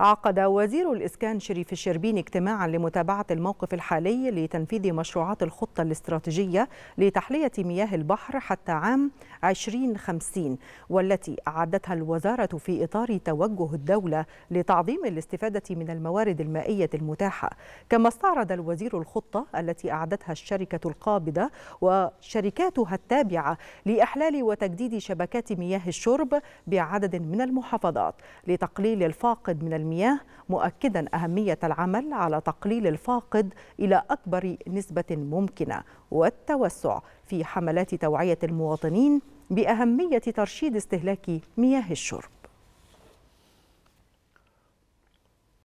عقد وزير الإسكان شريف الشربيني اجتماعا لمتابعة الموقف الحالي لتنفيذ مشروعات الخطة الاستراتيجية لتحلية مياه البحر حتى عام 2050 والتي أعدتها الوزارة في إطار توجه الدولة لتعظيم الاستفادة من الموارد المائية المتاحة كما استعرض الوزير الخطة التي أعدتها الشركة القابضة وشركاتها التابعة لإحلال وتجديد شبكات مياه الشرب بعدد من المحافظات لتقليل الفاقد من المياه مؤكدا أهمية العمل على تقليل الفاقد إلى أكبر نسبة ممكنة والتوسع في حملات توعية المواطنين بأهمية ترشيد استهلاك مياه الشرب